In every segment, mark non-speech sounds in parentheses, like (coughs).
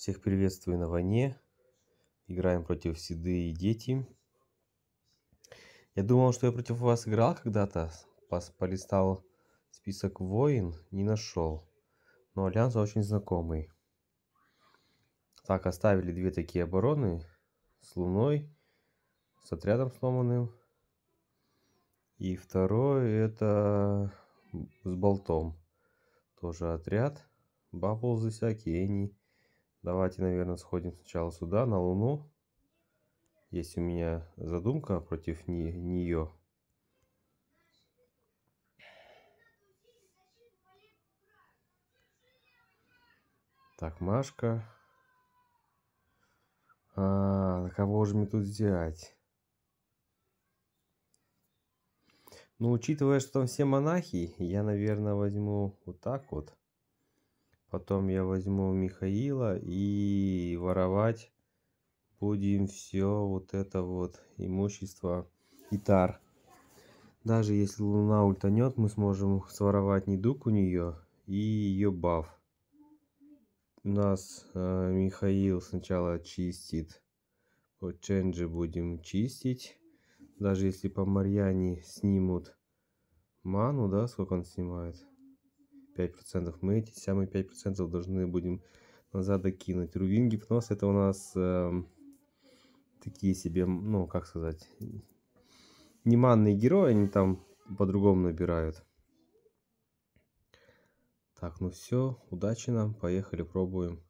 Всех приветствую на войне. Играем против седы и Дети. Я думал, что я против вас играл когда-то. пос Полистал список воин, не нашел. Но альянс очень знакомый. Так, оставили две такие обороны. С луной, с отрядом сломанным. И второй это с болтом. Тоже отряд. Баблзы всякие, они Давайте, наверное, сходим сначала сюда, на Луну. Есть у меня задумка против не, нее. Так, Машка. А, на кого же мне тут взять? Ну, учитывая, что там все монахи, я, наверное, возьму вот так вот. Потом я возьму Михаила и воровать будем все вот это вот имущество Итар. Даже если Луна ультанет, мы сможем своровать недуг у нее и ее баф. У нас э, Михаил сначала чистит. Вот Ченджи будем чистить. Даже если по Марьяне снимут ману, да, сколько он снимает? 5%. Мы эти самые 5% должны будем назад докинуть. Рубин гипноз это у нас э, такие себе, ну как сказать, не манные герои, они там по-другому набирают. Так, ну все, удачи нам, поехали, пробуем.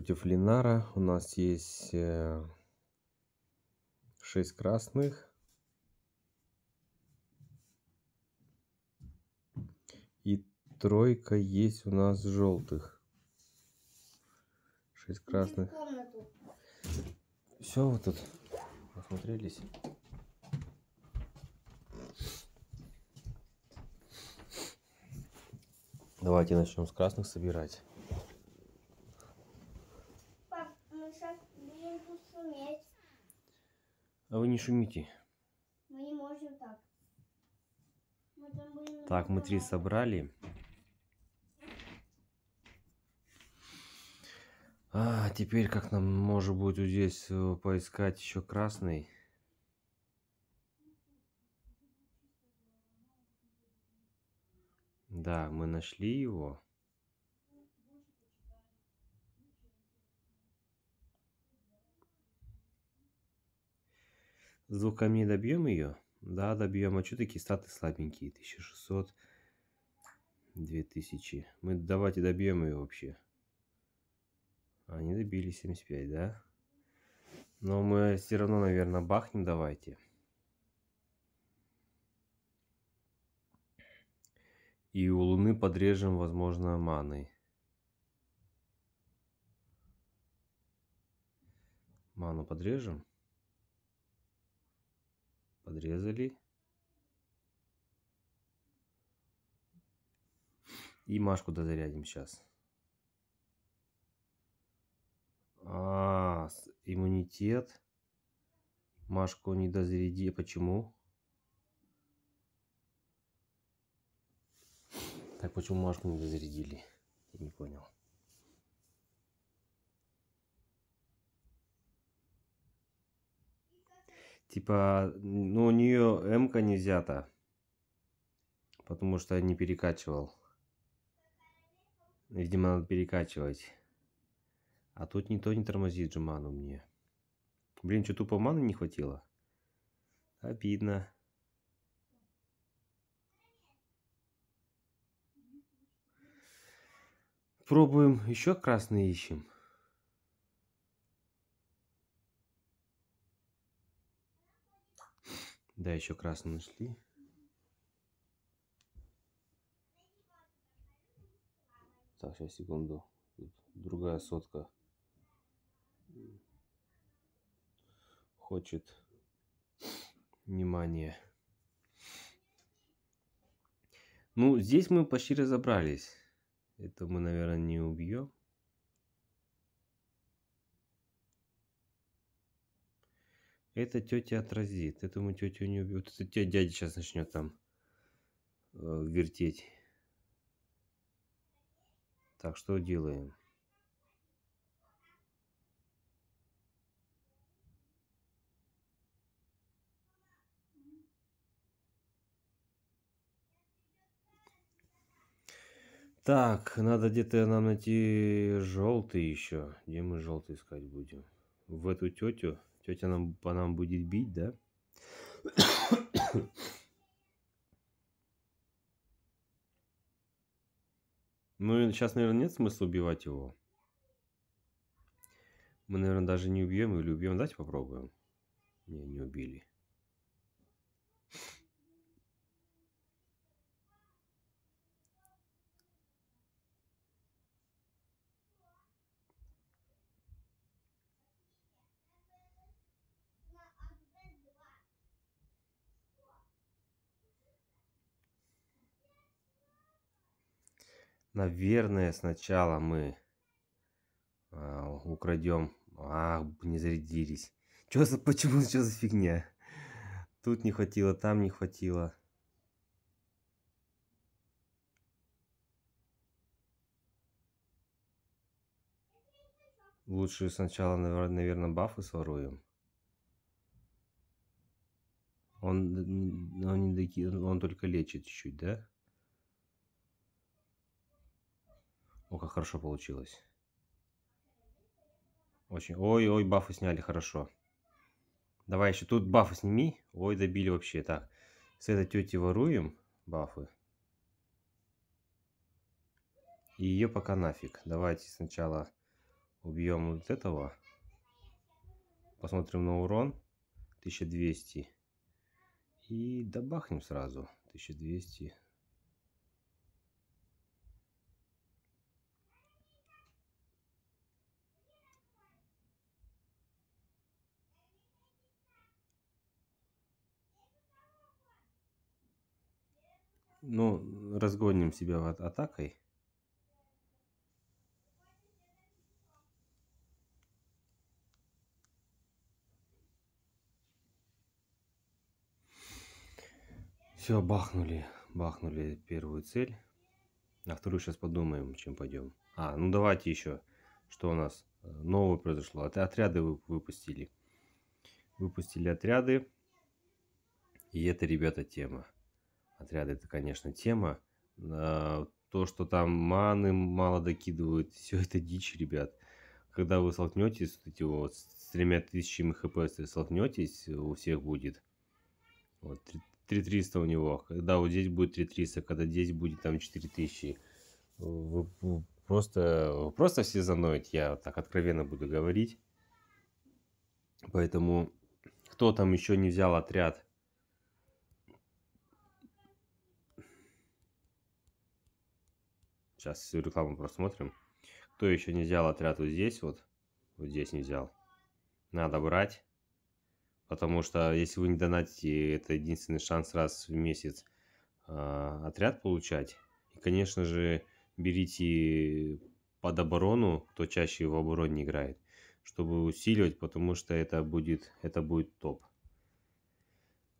против Линара. У нас есть 6 э, красных. И тройка есть у нас желтых. 6 красных. Все, вот тут посмотрелись Давайте начнем с красных собирать. шуметь. А вы не шумите. Мы не можем так. Мы будем... Так, мы три собрали. А теперь как нам может будет вот здесь э, поискать еще красный? Да, мы нашли его. С двух камней добьем ее? Да, добьем. А что такие статы слабенькие? 1600, 2000. Мы давайте добьем ее вообще. А они добили 75, да? Но мы все равно, наверное, бахнем давайте. И у Луны подрежем, возможно, маны. Ману подрежем подрезали. И Машку дозарядим сейчас. А, иммунитет. Машку не дозаряди. Почему? Так почему Машку не дозарядили? Я не понял. Типа, ну у нее М-ка не взята. Потому что я не перекачивал. Видимо, надо перекачивать. А тут ни то не тормозит же ману мне. Блин, что тупо маны не хватило? Обидно. Пробуем еще красный ищем. Да, еще красную нашли. Так, сейчас, секунду. Тут другая сотка. Хочет внимание. Ну, здесь мы почти разобрались. Это мы, наверное, не убьем. Это тетя отразит. Этому тетю не убьют. Это тетя дядя сейчас начнет там э, вертеть. Так, что делаем? Так, надо где-то нам найти желтый еще. Где мы желтый искать будем? В эту тетю? Тетя нам по нам будет бить, да? (coughs) ну, сейчас, наверное, нет смысла убивать его. Мы, наверное, даже не убьем или убьем. Давайте попробуем. Не, не убили. Наверное, сначала мы а, украдем. А, не зарядились. Чё за, почему, что за фигня? Тут не хватило, там не хватило. Лучше сначала, наверное, бафы своруем. Он, он, не доки... он только лечит чуть-чуть, да? О, как хорошо получилось. Очень. Ой-ой, бафы сняли, хорошо. Давай еще тут бафы сними. Ой, добили вообще. Так, с этой тети воруем бафы. И ее пока нафиг. Давайте сначала убьем вот этого. Посмотрим на урон. 1200. И добахнем сразу. 1200. Ну, разгоним себя вот атакой. Все, бахнули, бахнули первую цель. А вторую сейчас подумаем, чем пойдем. А, ну давайте еще, что у нас э, нового произошло. Отряды выпустили. Выпустили отряды. И это, ребята, тема. Отряды это, конечно, тема. А, то, что там маны мало докидывают, (laughs) все это дичь, ребят. Когда вы столкнетесь с, эти вот, с тремя тысячами хп, если столкнетесь, у всех будет вот, 3300 у него. Когда вот здесь будет 3300, когда здесь будет там 4000. Вы, вы просто, вы просто все заноют, я так откровенно буду говорить. Поэтому кто там еще не взял отряд Сейчас всю рекламу просмотрим. Кто еще не взял отряд вот здесь вот? Вот здесь не взял. Надо брать. Потому что если вы не донатите, это единственный шанс раз в месяц э, отряд получать. И, конечно же, берите под оборону, кто чаще в обороне играет, чтобы усиливать, потому что это будет, это будет топ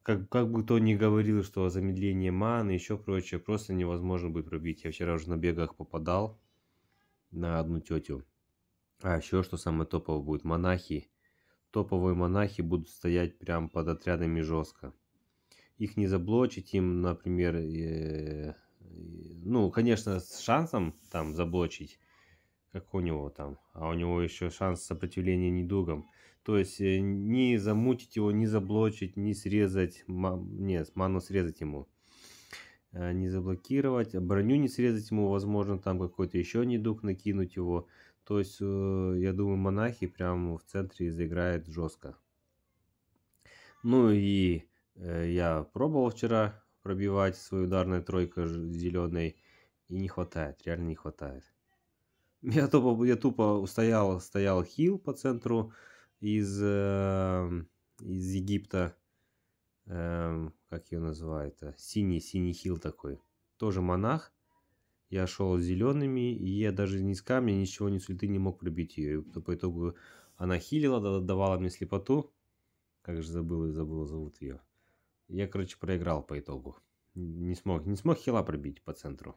как, как бы кто ни говорил, что замедление маны, еще прочее, просто невозможно будет пробить. Я вчера уже на бегах попадал на одну тетю. А еще что самое топовое будет, монахи. Топовые монахи будут стоять прям под отрядами жестко. Их не заблочить, им, например, э, э, ну, конечно, с шансом там заблочить, как у него там, а у него еще шанс сопротивления недугам. То есть э, не замутить его, не заблочить, не срезать. Нет, ману срезать ему. Э, не заблокировать. А броню не срезать ему. Возможно, там какой-то еще недуг накинуть его. То есть, э, я думаю, монахи прямо в центре заиграют жестко. Ну и я пробовал вчера пробивать свою ударную тройку зеленой. И не хватает, реально не хватает. (laughs) Я тупо, я тупо стоял, стоял хил по центру из, э, из Египта. Э, как ее называют? Синий, синий хил такой. Тоже монах. Я шел зелеными, и я даже ни с камня, ничего, ни с ульты не мог пробить ее. И по итогу она хилила, давала мне слепоту. Как же забыл и забыл, зовут ее. Я, короче, проиграл по итогу. Не смог, не смог хила пробить по центру.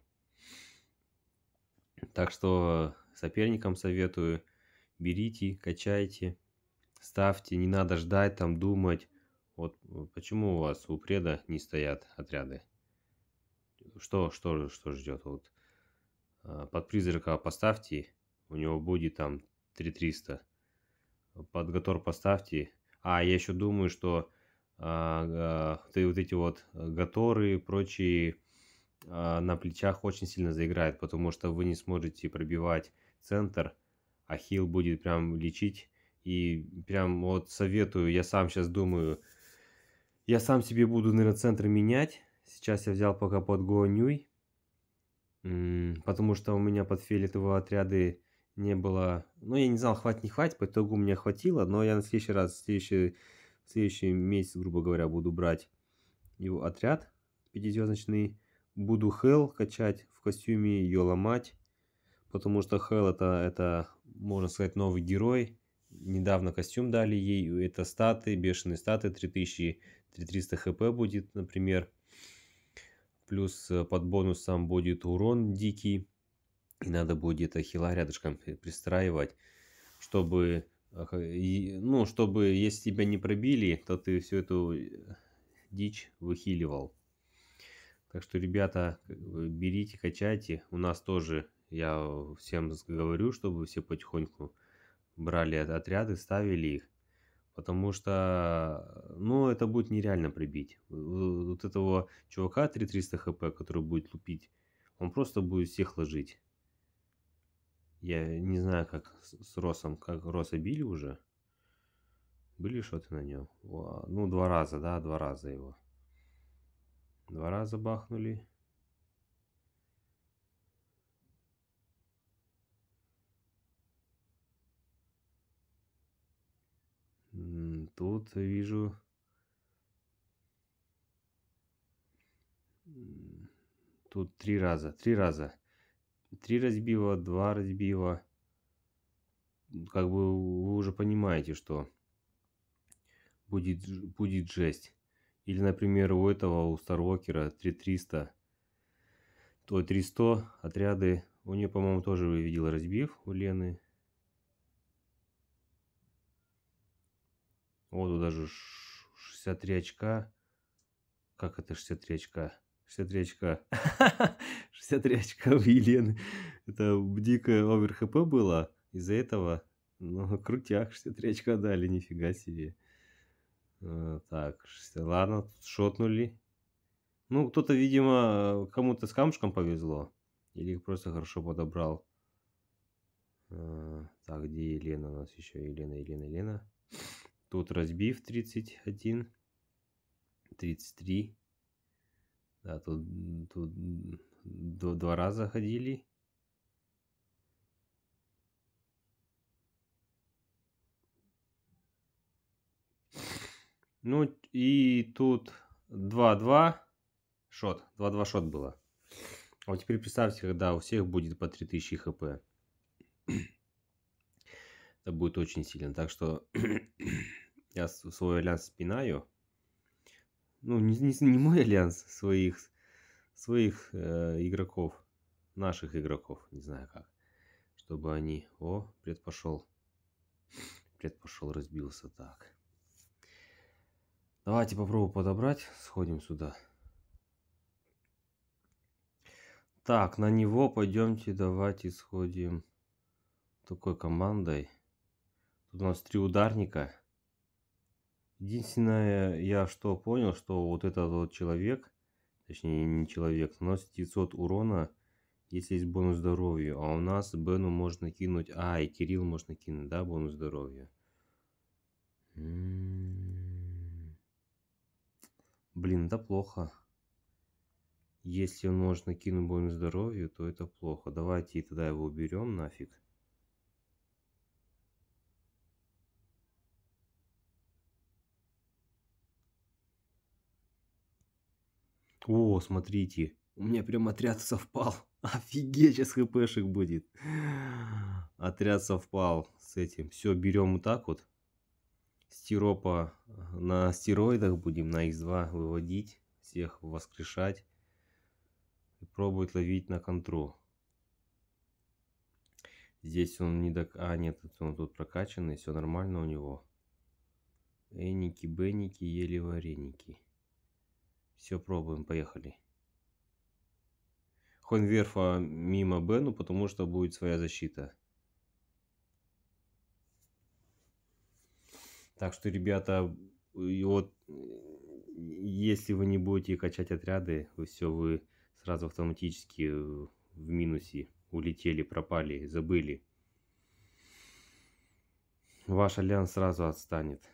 Так что э, соперникам советую, берите, качайте, ставьте, не надо ждать, там думать. Вот э, почему у вас у преда не стоят отряды? Что, что, что ждет? Вот а, под призрака поставьте, у него будет там 3300. Под готор поставьте. А, я еще думаю, что а, а, вот эти вот готоры и прочие а, на плечах очень сильно заиграют, потому что вы не сможете пробивать центр, а хил будет прям лечить и прям вот советую, я сам сейчас думаю, я сам себе буду, наверное, центр менять. Сейчас я взял пока под Гуанюй, потому что у меня под фиолетовые отряды не было... Ну, я не знал, хватит, не хватит, по итогу у меня хватило, но я на следующий раз, в следующий, в следующий месяц, грубо говоря, буду брать его отряд пятизвездочный. Буду Хелл качать в костюме, ее ломать, потому что Хелл это, это, можно сказать, новый герой, недавно костюм дали ей, это статы, бешеные статы, 3000, 3300 хп будет, например. Плюс э, под бонусом будет урон дикий, и надо будет э, хила рядышком э, пристраивать, чтобы, ну, чтобы если тебя не пробили, то ты всю эту дичь выхиливал. Так что, ребята, берите, качайте. У нас тоже, я всем говорю, чтобы все потихоньку брали отряды, ставили их. Потому что, ну, это будет нереально прибить. Э, э, вот этого чувака 3300 хп, который будет лупить, он просто будет всех ложить. Я не знаю, как с Росом, как Роса били уже. Были что-то на нем? Ну, два раза, да, два раза его. Два раза бахнули. тут вижу тут три раза, три раза. Три разбива, два разбива. Как бы вы уже понимаете, что будет, будет жесть. Или, например, у этого, у Старвокера 3300, то 300 отряды. У нее, по-моему, тоже видел разбив у Лены. Вот даже 63 очка. Как это 63 очка? 63 очка. 63 (laughs) очка у Елены. Это дикое овер хп было. Из-за этого, ну, крутяк, 63 очка дали, нифига себе. Э, так, ладно, тут шотнули. Ну, кто-то, видимо, кому-то с камушком повезло. Или их просто хорошо подобрал. Э, так, где Елена у нас еще? Елена, Елена, Елена. Тут разбив 31, 33. Да, тут, тут два раза ходили. Ну и тут 2-2 шот. 2-2 шот было. А вот теперь представьте, когда у всех будет по 3000 хп. Это будет очень сильно. Так что (clears throat) я свой альянс спинаю. Ну, не, не, не мой альянс, своих, своих э, игроков. Наших игроков, не знаю как. Чтобы они... О, предпошел. Предпошел, разбился так. Давайте попробую подобрать. Сходим сюда. Так, на него пойдемте давайте сходим такой командой. Тут у нас три ударника. Единственное, я что понял, что вот этот вот человек, точнее не человек, наносит 500 урона, если есть бонус здоровья, А у нас Бену можно кинуть... А, и Кирилл можно кинуть, да, бонус здоровья. М-м-м. Блин, да плохо. Если он можно кинуть бонус здоровья, то это плохо. Давайте тогда его уберем нафиг. О, смотрите, у меня прям отряд совпал. (laughs) Офигеть, сейчас хпшек будет. Отряд совпал с этим. Все, берем вот так вот. Стиропа э, на стероидах будем на X2 выводить. Всех воскрешать. И пробовать ловить на контрол. Здесь он не до, А, нет, он тут прокачанный. Все нормально у него. Эники, беники, ели вареники. Все пробуем, поехали. Хонверфа мимо Бену, потому что будет своя защита. Так что, ребята, вот если вы не будете качать отряды, вы все, вы сразу автоматически в минусе улетели, пропали, забыли. Ваш альянс сразу отстанет.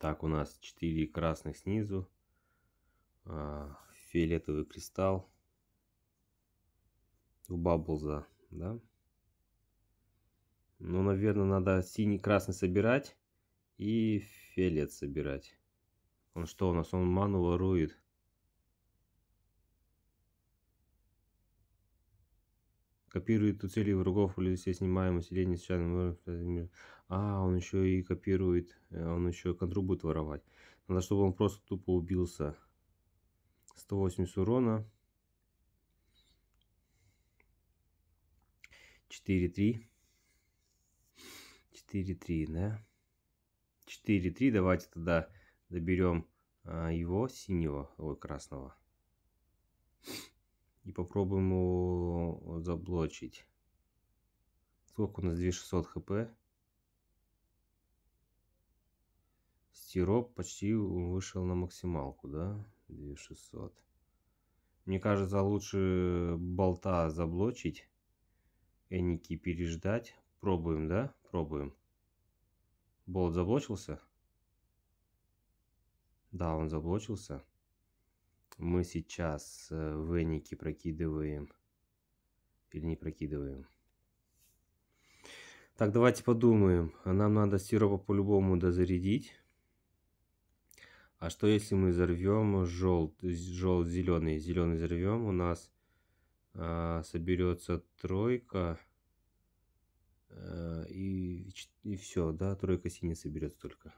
Так, у нас 4 красных снизу, Э, фиолетовый кристалл у Бабблза, да? Ну, наверное, надо синий-красный собирать и фиолет собирать. Он что у нас? Он ману ворует. Копирует у целей врагов или все снимаем усиление сейчас. А, он еще и копирует, э, он еще контру будет воровать. Надо, чтобы он просто тупо убился. 180 урона. 4-3. 4-3, да? 4-3. Давайте тогда доберем а, его синего, ой, красного. И попробуем его заблочить. Сколько у нас 2600 хп? Стироп почти вышел на максималку, да? 2600. Мне кажется, лучше болта заблочить. Эники переждать. Пробуем, да? Пробуем. Болт заблочился? Да, он заблочился. Мы сейчас э, в эники прокидываем. Или не прокидываем. Так, давайте подумаем. А нам надо сиропа по-любому дозарядить. А что если мы взорвем желтый, желтый, зеленый? Зеленый взорвем, у нас а, соберется тройка. А, и, и все, да, тройка синяя соберется только.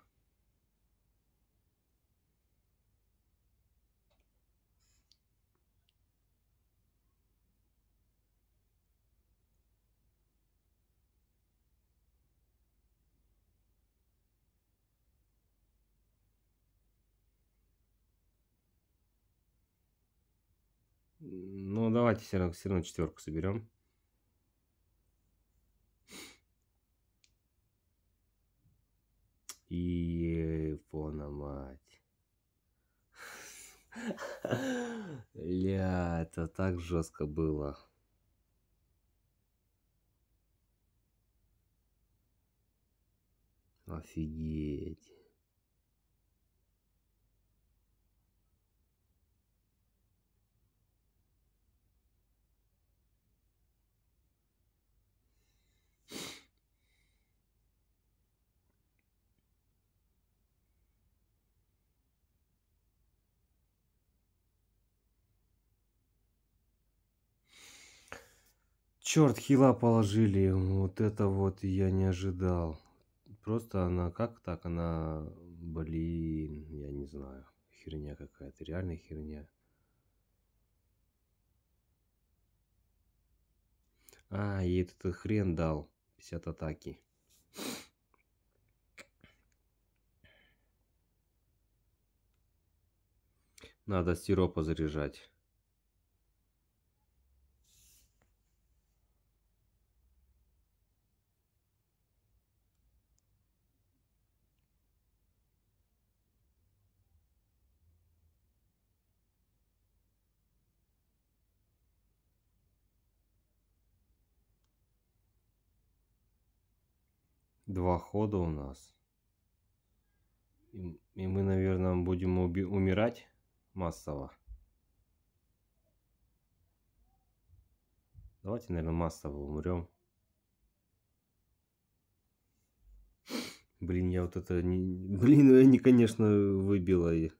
Давайте все равно, все равно четверку соберем. И фона мать. Ля, это так жестко было. Офигеть. Черт, хила положили. Вот это вот я не ожидал. Просто она как так? Она, блин, я не знаю. Херня какая-то, реальная херня. А, ей этот хрен дал 50 атаки. Надо сиропа заряжать. похода у нас. И, и мы, наверное, будем умирать массово. Давайте, наверное, массово умрем. Блин, я вот это... Не... (laughs) Блин, я не, конечно, выбила и...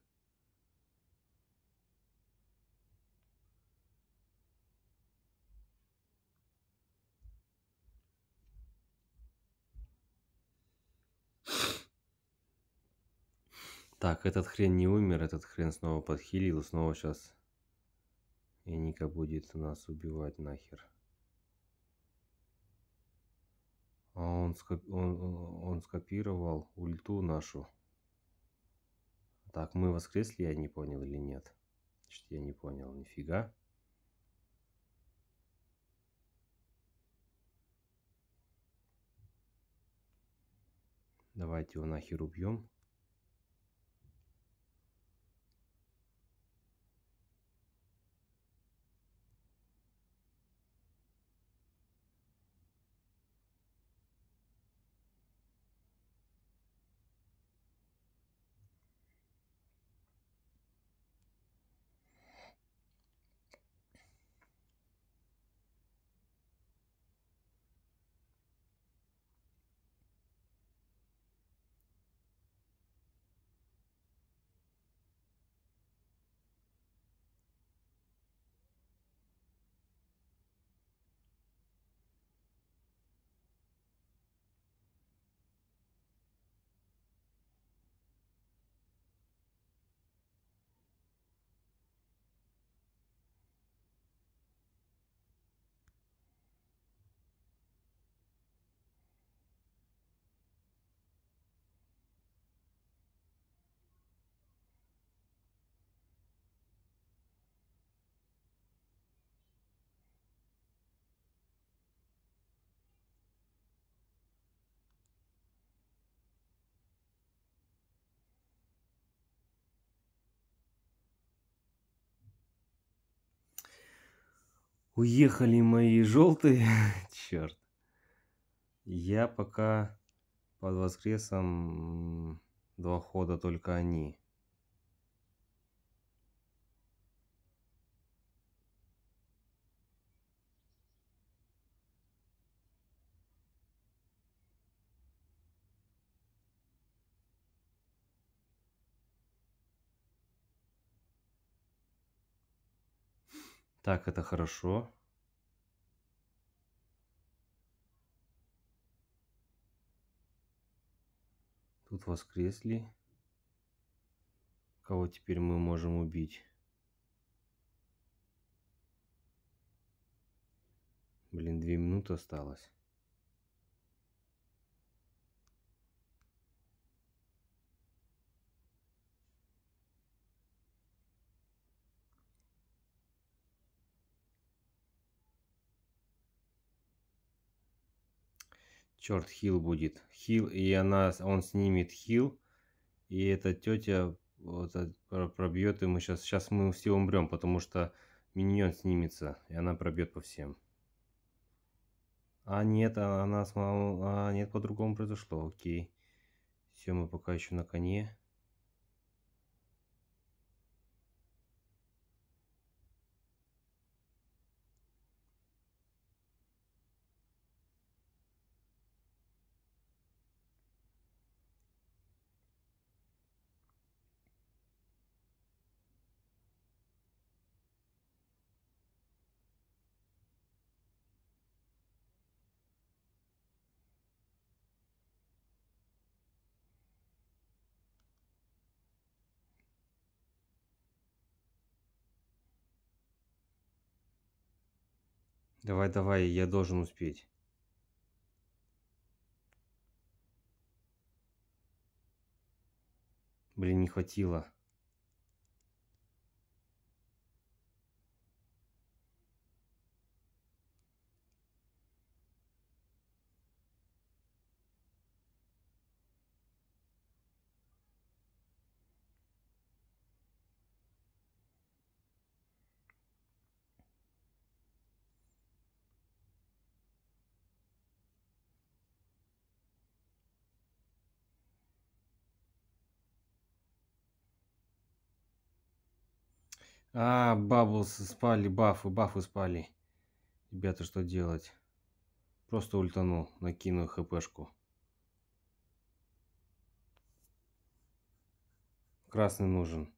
Так, этот хрен не умер, этот хрен снова подхилил, снова сейчас и Ника будет нас убивать нахер. А он, скоп... он, он скопировал ульту нашу. Так, мы воскресли, я не понял или нет? Значит, я не понял, нифига. Давайте его нахер убьем. Уехали мои желтые. (laughs) Черт. Я пока под воскресом два хода только они. Так, это хорошо. Тут воскресли. Кого теперь мы можем убить? Блин, две минуты осталось. Черт, хил будет. Хил, и она, он снимет хил. И эта тетя вот, э, пробьет, и мы сейчас, сейчас мы все умрем, потому что миньон снимется, и она пробьет по всем. А нет, а, она с мамой... А нет, по-другому произошло, окей. Все, мы пока еще на коне. Давай, давай, я должен успеть. Блин, не хватило. А, баблс спали, бафы, бафы спали. Ребята, что делать? Просто ультанул, накину хпшку. Красный нужен.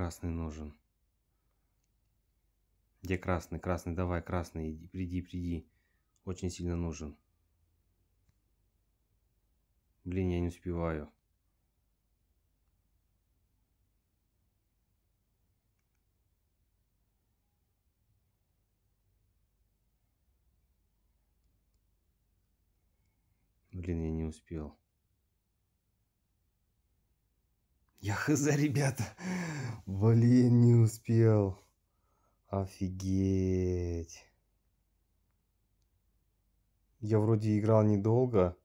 красный нужен. Где красный? Красный, давай, красный, иди, приди, приди. Очень сильно нужен. Блин, я не успеваю. Блин, я не успел. Я хз, ребята. Блин, не успел. Офигеть. Я вроде играл недолго.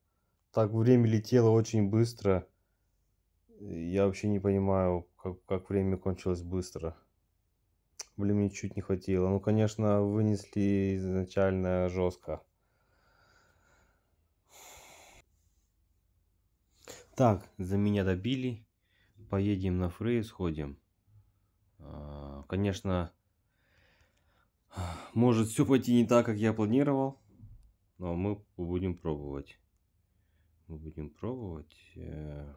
Так время летело очень быстро. Я вообще не понимаю, как, как время кончилось быстро. Блин, мне чуть не хватило. Ну, конечно, вынесли изначально жестко. Так, за меня добили поедем на Фрей, сходим. А, конечно, может все пойти не так, как я планировал, но мы будем пробовать. Мы будем пробовать. Э,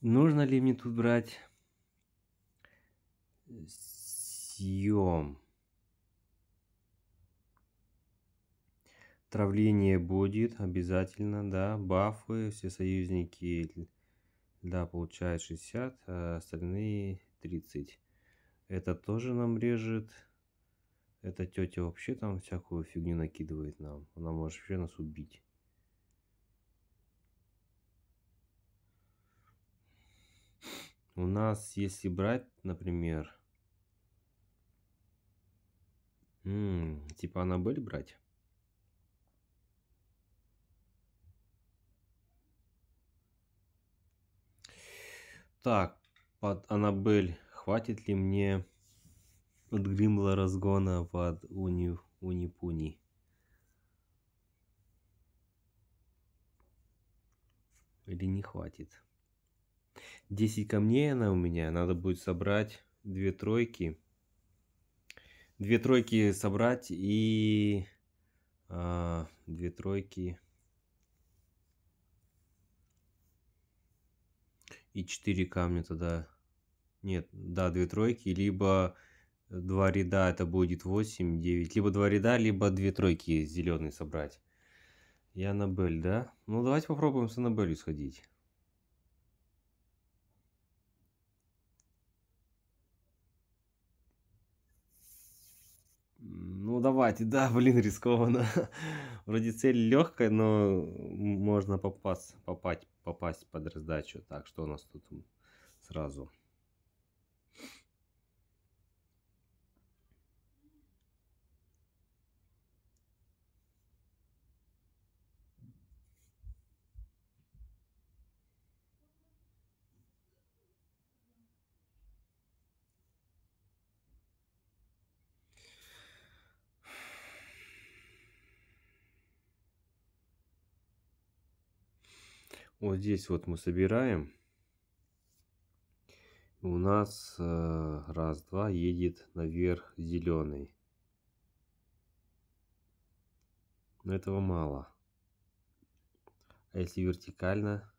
нужно ли мне тут брать съем? Травление будет обязательно, да. Бафы, все союзники, да, получают 60, а остальные 30. Это тоже нам режет. Эта тетя вообще там всякую фигню накидывает нам. Она может вообще нас убить. У нас, если брать, например... М -м, типа Аннабель брать? Так, под Аннабель. Хватит ли мне от Гримла разгона под уни, Унипуни? Или не хватит? 10 камней она у меня. Надо будет собрать две тройки. Две тройки собрать и... А, две тройки... и 4 камня тогда. Нет, да, 2 тройки, либо 2 э, ряда, это будет 8, 9. Либо 2 ряда, либо 2 тройки зеленые собрать. я на бель да? Ну, давайте попробуем с Аннабелью сходить. Ну, давайте, да, (laughs) блин, рискованно вроде цель легкая, но можно попасть, попасть, попасть под раздачу. Так, что у нас тут сразу? вот здесь вот мы собираем. У нас э, раз, два едет наверх зеленый. Но этого мало. А если вертикально?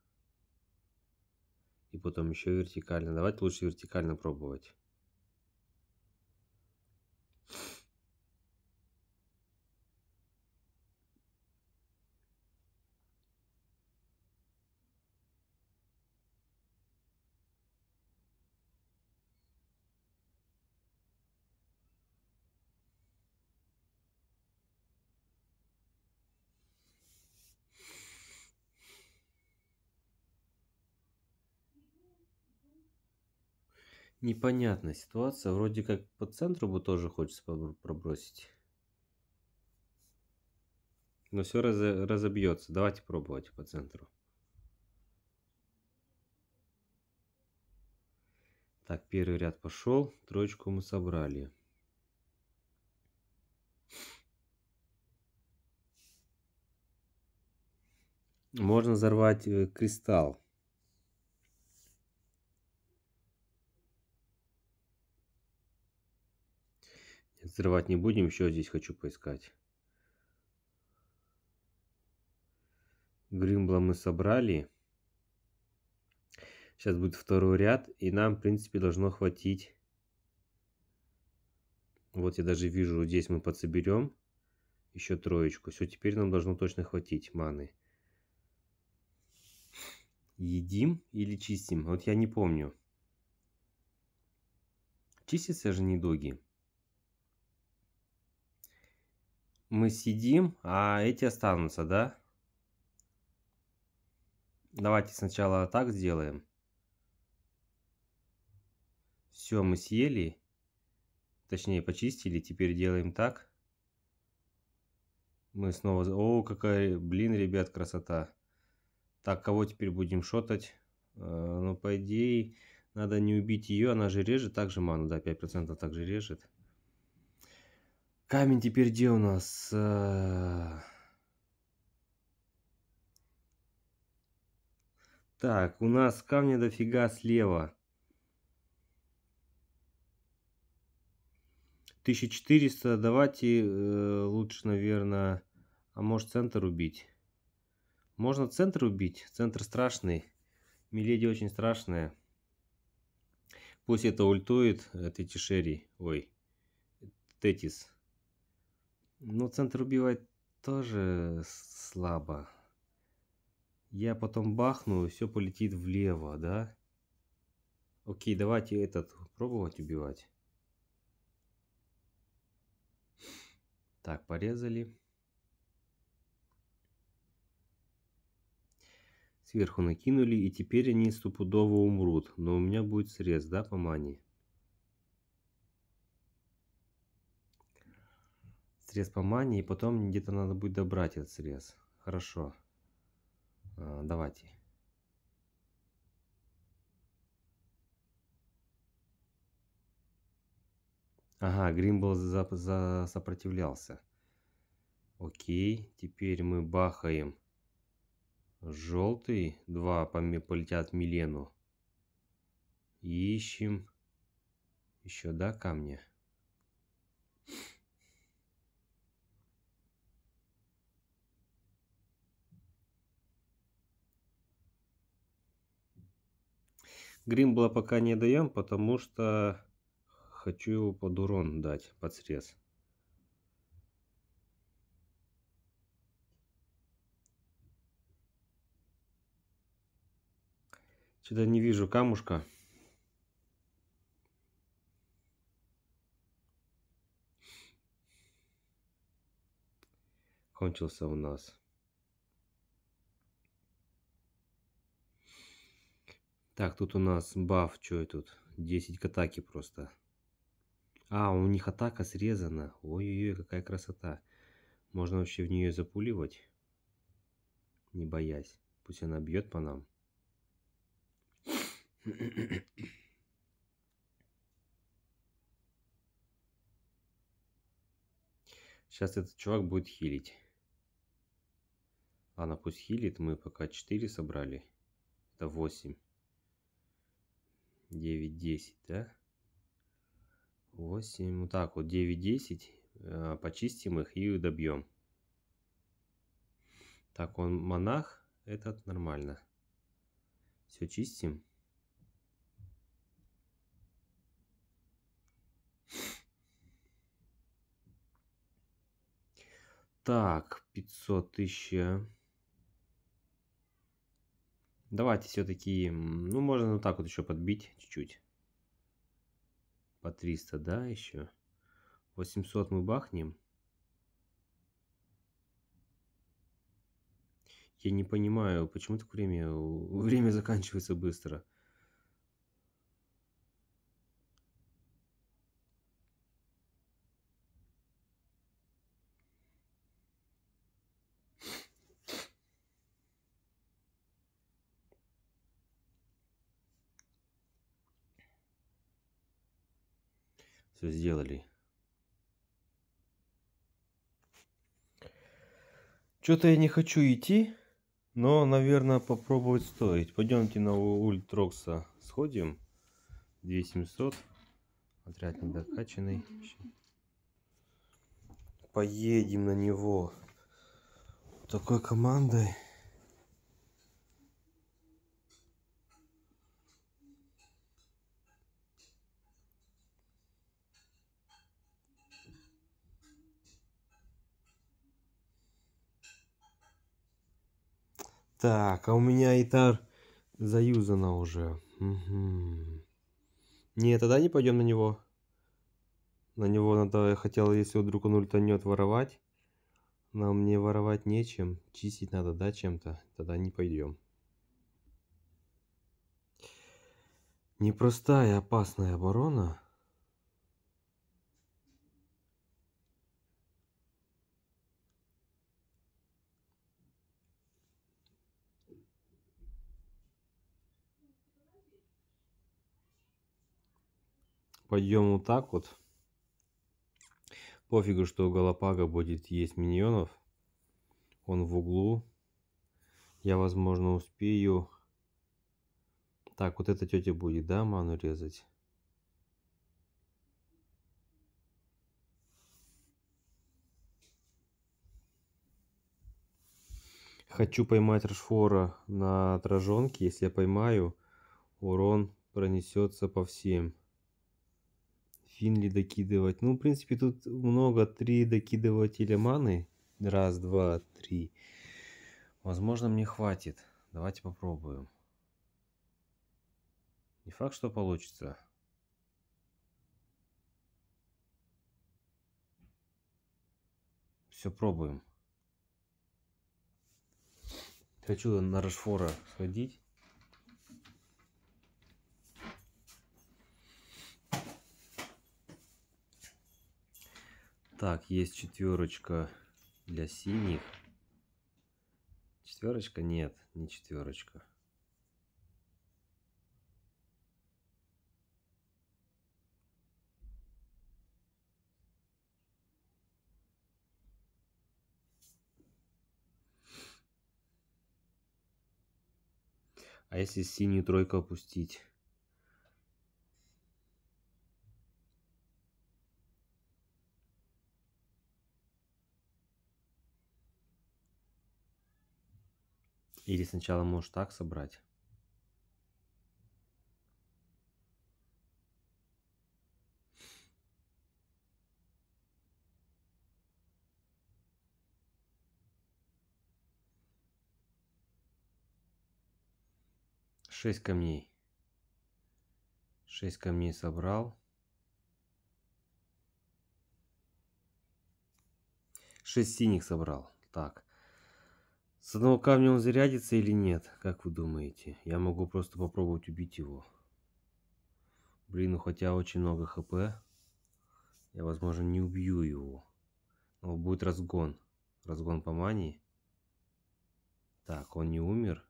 И потом еще вертикально. Давайте лучше вертикально пробовать. непонятная ситуация. Вроде как по центру бы тоже хочется пробросить. Но все раз, разобьется. Давайте пробовать по центру. Так, первый ряд пошел. Троечку мы собрали. Можно взорвать э, кристалл. Срывать не будем, еще здесь хочу поискать. Гримбла мы собрали. Сейчас будет второй ряд, и нам, в принципе, должно хватить. Вот я даже вижу, здесь мы подсоберем еще троечку. Все, теперь нам должно точно хватить маны. Едим или чистим? Вот я не помню. Чистятся же недоги. Мы сидим, а эти останутся, да? Давайте сначала так сделаем. Все мы съели. Точнее, почистили. Теперь делаем так. Мы снова... О, какая, блин, ребят, красота. Так, кого теперь будем шотать? Э, ну, по идее, надо не убить ее. Она же режет. Также ману, да, 5% также режет. Камень теперь где у нас? А. Так, у нас камня дофига слева. 1400, давайте э, лучше, наверное, а может центр убить. Можно центр убить, центр страшный. Миледи очень страшная. Пусть это ультует, это Шери. ой, Тетис. Но ну, центр убивать тоже слабо. Я потом бахну, и все полетит влево, да? Окей, давайте этот пробовать убивать. Так, порезали. Сверху накинули, и теперь они стопудово умрут. Но у меня будет срез, да, по мане? срез по мане, и потом где-то надо будет добрать этот срез. Хорошо. А, давайте. Ага, Гримбл за, за, сопротивлялся. Окей, теперь мы бахаем. Желтый, два полетят Милену. Ищем еще, да, камня? Гримбла пока не даем, потому что хочу его под урон дать, под срез. Что-то не вижу камушка. Кончился у нас. Так, тут у нас баф, что тут? 10 к атаке просто. А, у них атака срезана. Ой-ой-ой, какая красота. Можно вообще в нее запуливать. Не боясь. Пусть она бьет по нам. Сейчас этот чувак будет хилить. Ладно, пусть хилит. Мы пока 4 собрали. Это 8. 9, 10, да? 8, вот ну так вот, 9, 10. Э, почистим их и добьем. Так, он монах, этот нормально. Все чистим. Так, 500 тысяч. А? Давайте все-таки, ну, можно вот так вот еще подбить чуть-чуть. По 300, да, еще. 800 мы бахнем. Я не понимаю, почему так время, (laughs) время заканчивается быстро. все сделали. Что-то я не хочу идти, но, наверное, попробовать стоит. Пойдемте на Ультрокса сходим. 2700. Отряд недокачанный. Поедем на него. Такой командой. Так, а у меня Итар заюзана уже. Угу. Нет, тогда не пойдем на него. На него надо, я хотел, если вдруг он ультанет, воровать. Нам не воровать нечем. Чистить надо, да, чем-то. Тогда не пойдем. Непростая опасная оборона. пойдем вот так вот. Пофигу, что у Галапага будет есть миньонов. Он в углу. Я, возможно, успею. Так, вот эта тетя будет, да, ману резать? Хочу поймать Рашфора на отраженке. Если я поймаю, урон пронесется по всем. Финли докидывать. Ну, в принципе, тут много. Три докидывателя маны. Раз, два, три. Возможно, мне хватит. Давайте попробуем. Не факт, что получится. Все, пробуем. Хочу на Рашфора сходить. Так, есть четверочка для синих. Четверочка? Нет, не четверочка. А если синюю тройку опустить? Или сначала можешь так собрать. Шесть камней. Шесть камней собрал. Шесть синих собрал. Так. С одного камня он зарядится или нет? Как вы думаете? Я могу просто попробовать убить его. Блин, ну хотя очень много хп. Я, возможно, не убью его. Но будет разгон. Разгон по мании. Так, он не умер.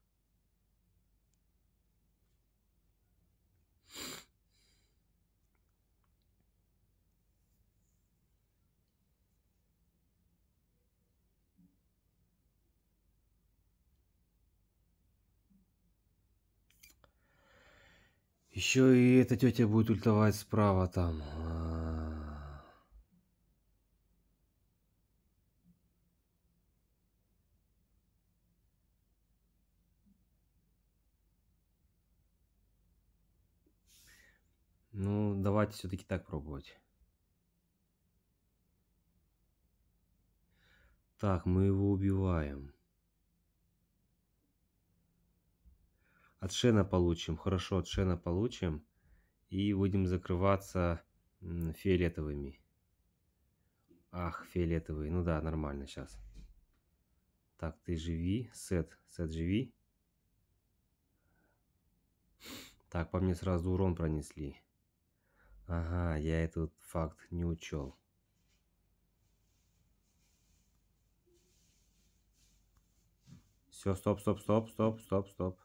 Еще и эта тетя будет ультовать справа там. А. Ну, давайте все-таки так пробовать. Так, мы его убиваем. от Шена получим. Хорошо, от Шена получим. И будем закрываться фиолетовыми. Ах, фиолетовые, Ну да, нормально сейчас. Так, ты живи. Сет, сет, живи. Так, по мне сразу урон пронесли. Ага, я этот факт не учел. Все, стоп, стоп, стоп, стоп, стоп, стоп.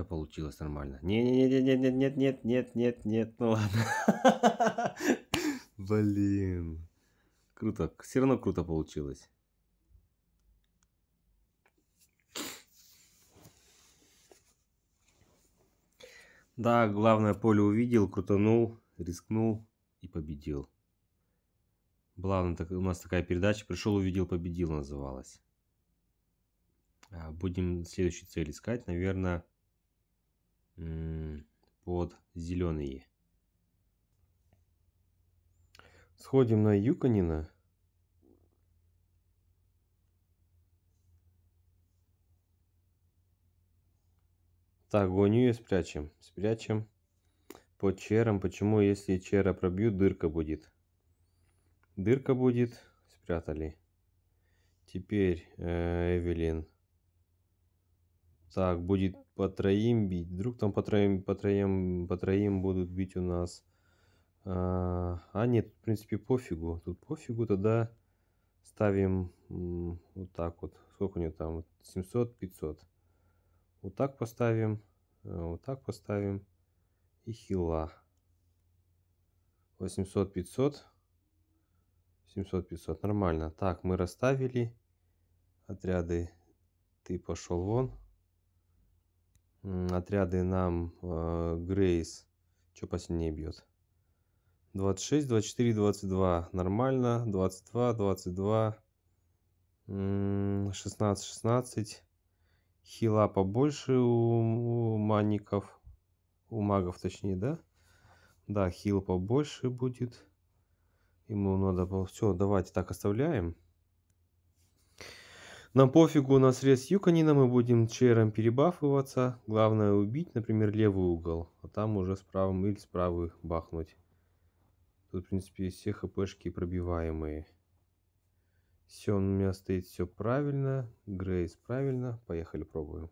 все получилось нормально. не не не не не нет нет нет нет не ну ладно. (laughs) Блин. Круто, все равно круто получилось. Да, главное поле увидел, крутанул, рискнул и победил. Была у нас такая передача «Пришел, увидел, победил» называлась. А, будем следующую цель искать. Наверное, под зеленые. Сходим на Юканина. Так, ее спрячем. Спрячем под чером. Почему, если чера пробью, дырка будет? Дырка будет. Спрятали. Теперь э, Эвелин. Так, будет по троим бить. Вдруг там по троим, по троим, по троим будут бить у нас. А, а нет, в принципе, пофигу. Тут пофигу, тогда ставим вот так вот. Сколько у него там? 700, 500. Вот так поставим. Э, вот так поставим. И хила. 800, 500. 700, 500. Нормально. Так, мы расставили отряды. Ты пошел вон. Отряды нам э, Грейс. Что посильнее бьет? 26, 24, 22. Нормально. 22, 22. 16, 16. Хила побольше у, у манников. У магов, точнее, да? Да, хил побольше будет. Ему надо... Все, давайте так оставляем. Нам пофигу на срез Юканина, мы будем чейром перебафываться. Главное убить, например, левый угол, а там уже с правым или с правой бахнуть. Тут, в принципе, все хпшки пробиваемые. Все, у меня стоит все правильно. Грейс правильно. Поехали, пробуем.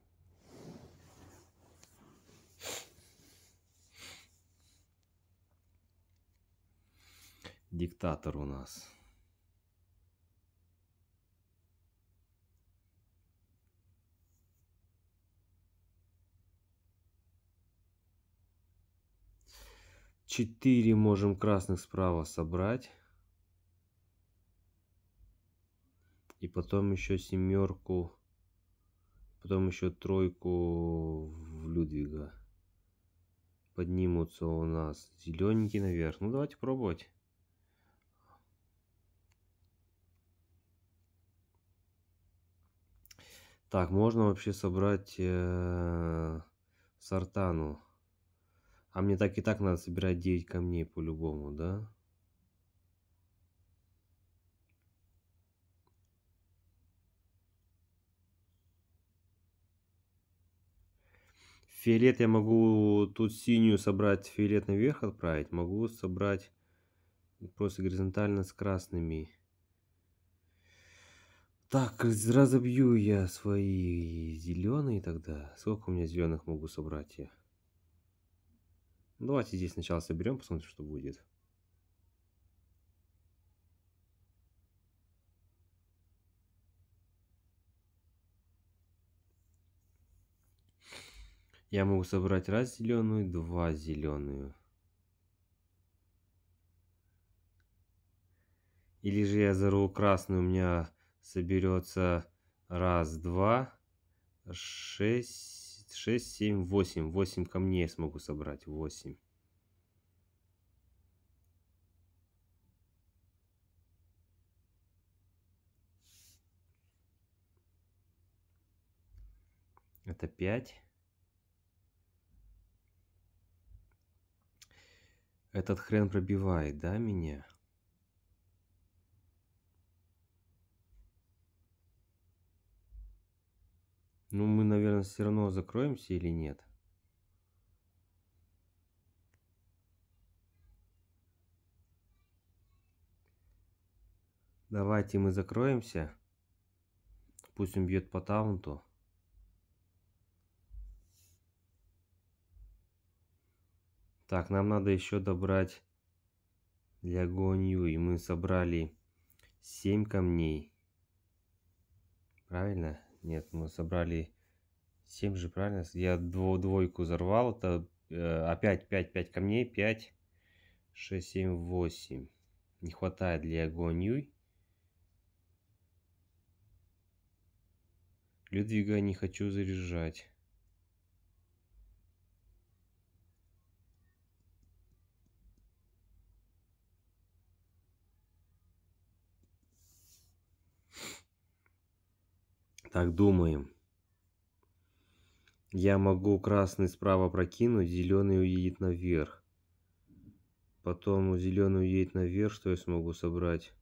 Диктатор у нас. 4 можем красных справа собрать. И потом еще семерку. Потом еще тройку в Людвига. Поднимутся у нас зелененькие наверх. Ну давайте пробовать. Так, можно вообще собрать э, -э Сартану. А мне так и так надо собирать 9 камней по-любому, да? Фиолет я могу тут синюю собрать, фиолет наверх отправить. Могу собрать просто горизонтально с красными. Так, разобью я свои зеленые тогда. Сколько у меня зеленых могу собрать я? Ну, давайте здесь сначала соберем, посмотрим, что будет. Я могу собрать раз зеленую, два зеленую. Или же я зарву красную, у меня соберется раз, два, шесть, 6, 6, 7, 8. 8 камней я смогу собрать. 8. Это 5. Этот хрен пробивает, да, меня? Ну, мы, наверное, все равно закроемся или нет? Давайте мы закроемся. Пусть он бьет по таунту. Так, нам надо еще добрать для гонью. И мы собрали 7 камней. Правильно? Нет, мы собрали 7 же, правильно? Я дво двойку взорвал. Это э, опять 5, 5 камней. 5, 6, 7, 8. Не хватает для огонью. Людвига не хочу заряжать. Так думаем. Я могу красный справа прокинуть, зеленый уедет наверх. Потом зеленый уедет наверх, что я смогу собрать?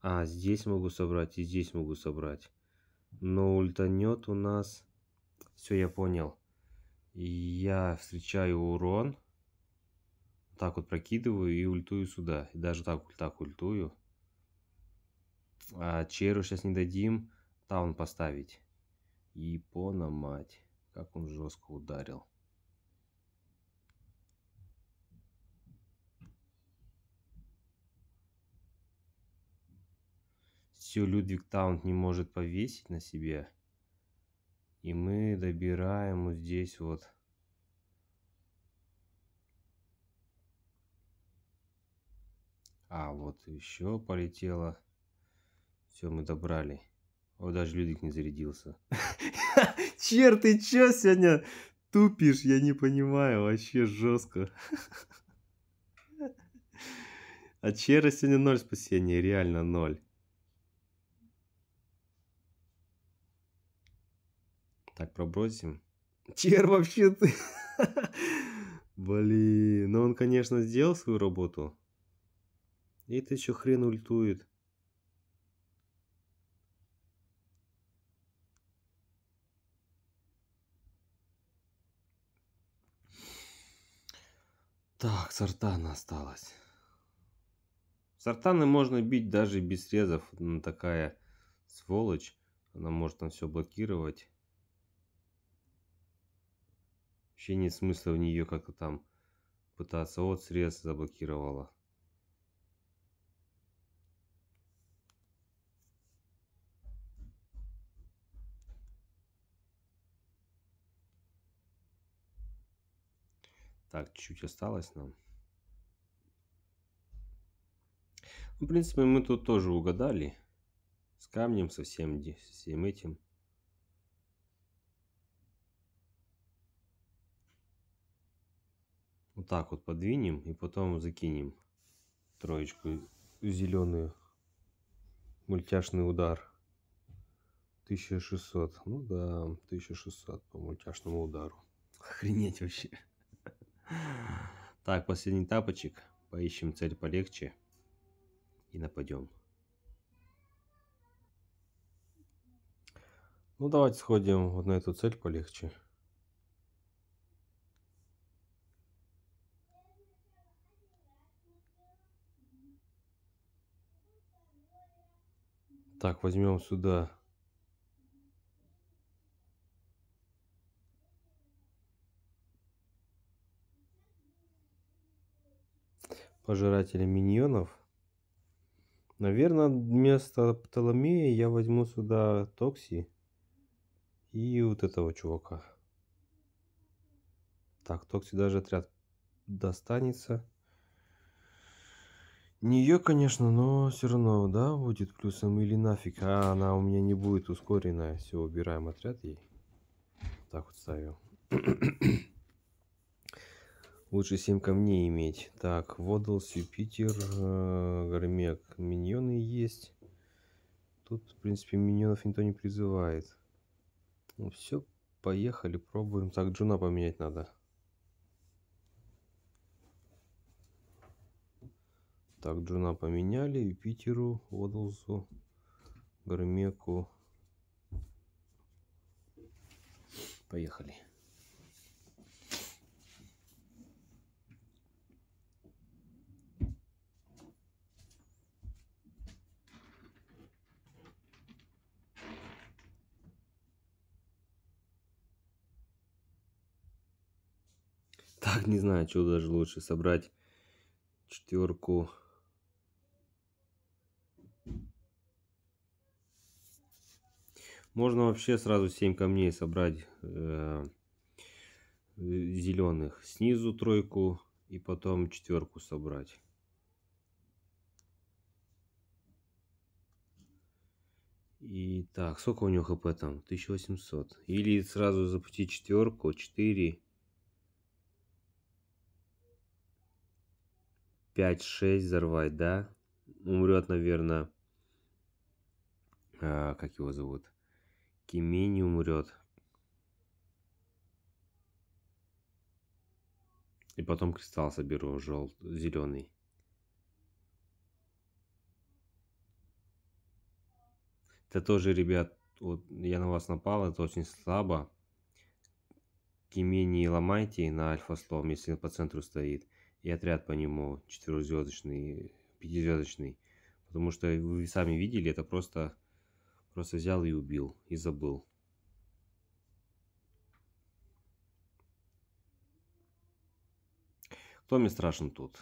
А, здесь могу собрать и здесь могу собрать. Но ультанет у нас... Все, я понял. Я встречаю урон. Так вот прокидываю и ультую сюда. И даже так, так ультую. А, Черу сейчас не дадим таун поставить. Япона, мать. Как он жестко ударил. Все, Людвиг Таун не может повесить на себе. И мы добираем вот здесь вот. А, вот еще полетело. Все, мы добрали. О, даже Людик не зарядился. (laughs) Черт, ты чё сегодня тупишь? Я не понимаю, вообще жестко. (laughs) А Чера сегодня ноль спасения, реально ноль. Так, пробросим. Чер вообще ты... (laughs) Блин, ну он, конечно, сделал свою работу. И ты еще хрен ультует. Так, сартана осталась. Сартаны можно бить даже без срезов. Она ну, такая сволочь. Она может там все блокировать. Вообще нет смысла в нее как-то там пытаться. Вот срез заблокировала. Так, чуть-чуть осталось нам. Ну, в принципе, мы тут тоже угадали. С камнем, со всем, со всем этим. Вот так вот подвинем и потом закинем троечку зеленую. Мультяшный удар. 1600. Ну да, 1600 по мультяшному удару. Охренеть вообще. Так, последний тапочек. Поищем цель полегче. И нападем. Ну, давайте сходим вот на эту цель полегче. Так, возьмем сюда пожирателя миньонов. Наверное, вместо Птоломея я возьму сюда Токси и вот этого чувака. Так, Токси даже отряд достанется. Не ее, конечно, но все равно, да, будет плюсом или нафиг. А она у меня не будет ускоренная. Все, убираем отряд ей. Так вот ставим. Лучше 7 камней иметь. Так, Водолс, Юпитер, э, Гармек. Миньоны есть. Тут, в принципе, миньонов никто не призывает. Ну все, поехали, пробуем. Так, Джуна поменять надо. Так, Джуна поменяли. Юпитеру, Водолзу, Гармеку. Поехали. (laughs) не знаю, что даже лучше собрать четверку. Можно вообще сразу 7 камней собрать э, зеленых. Снизу тройку и потом четверку собрать. И так, сколько у него хп там? 1800. Или сразу запустить четверку, 4. 5-6 взорвать, да? Умрет, наверное, а, как его зовут? кимини умрет. И потом кристалл соберу, желтый, зеленый. Это тоже, ребят, вот я на вас напал, это очень слабо. кимини ломайте на альфа-слом, если по центру стоит и отряд по нему четырехзвездочный, пятизвездочный. Потому что вы сами видели, это просто, просто взял и убил, и забыл. Кто мне страшен тут?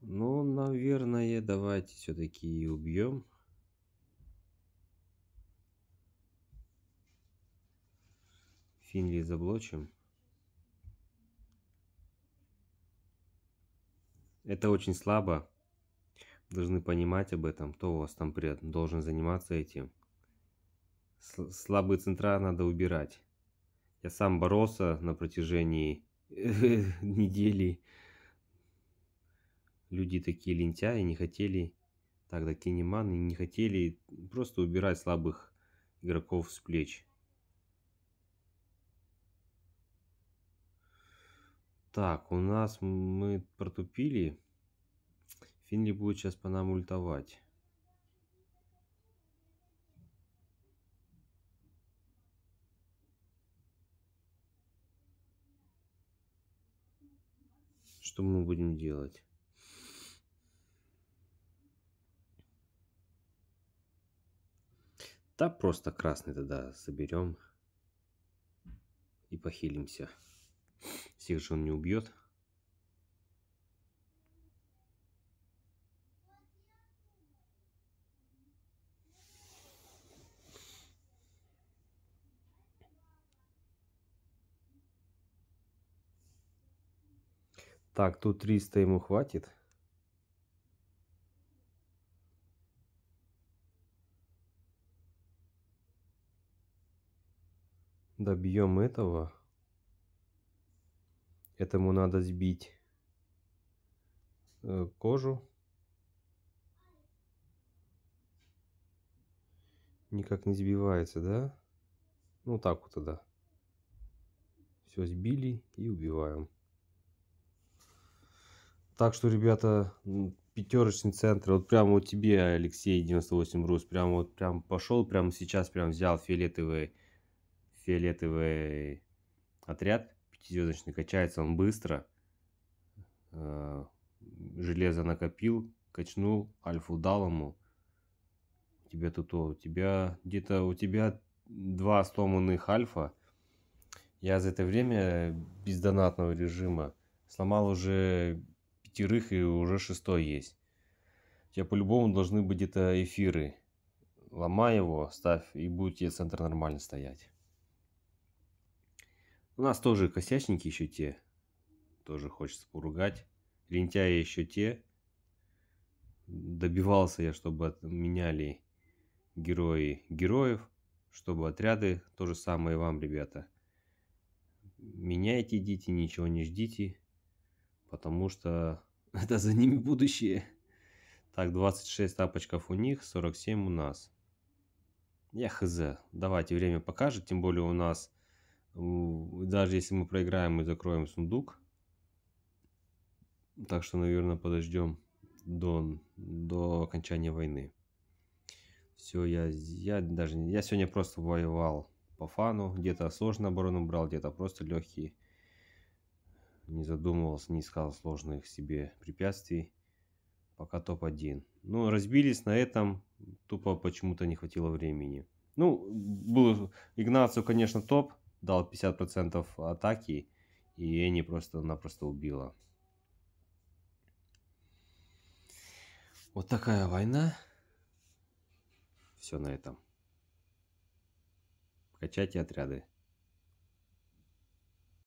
Ну, наверное, давайте все-таки убьем. Финли заблочим. Это очень слабо. Должны понимать об этом. Кто у вас там пред должен заниматься этим? С слабые центра надо убирать. Я сам боролся на протяжении (laughs) недели. Люди такие лентяи, не хотели, тогда кинеманы не хотели просто убирать слабых игроков с плеч. Так, у нас мы протупили. Финли будет сейчас по нам ультовать. Что мы будем делать? Да просто красный тогда соберем и похилимся. Всех же он не убьет. Так, тут 300 ему хватит. Добьем этого. Этому надо сбить э, кожу. Никак не сбивается, да? Ну так вот тогда. Все сбили и убиваем. Так что, ребята, пятерочный центр. Вот прямо вот тебе, Алексей 98 Рус, прям вот прям пошел, прямо сейчас прям взял фиолетовый, фиолетовый отряд пятизвездочный качается он быстро. Э, железо накопил, качнул, альфу дал ему. У тебя тут у тебя где-то у тебя два сломанных альфа. Я за это время без донатного режима сломал уже пятерых и уже шестой есть. У тебя по-любому должны быть где-то эфиры. Ломай его, ставь, и будет тебе центр нормально стоять. У нас тоже косячники еще те. Тоже хочется поругать. Лентяи еще те. Добивался я, чтобы меняли герои героев, чтобы отряды, то же самое и вам, ребята. Меняйте, идите, ничего не ждите, потому что (laughs) это за ними будущее. Так, 26 тапочков у них, 47 у нас. Я хз, давайте время покажет, тем более у нас даже если мы проиграем, мы закроем сундук. Так что, наверное, подождем до, до окончания войны. Все, я, я даже я сегодня просто воевал по фану. Где-то сложно оборону брал, где-то просто легкие. Не задумывался, не искал сложных себе препятствий. Пока топ-1. Ну, разбились на этом. Тупо почему-то не хватило времени. Ну, был Игнацию, конечно, топ дал 50% атаки, и Энни просто-напросто убила. Вот такая война. Все на этом. Качайте отряды.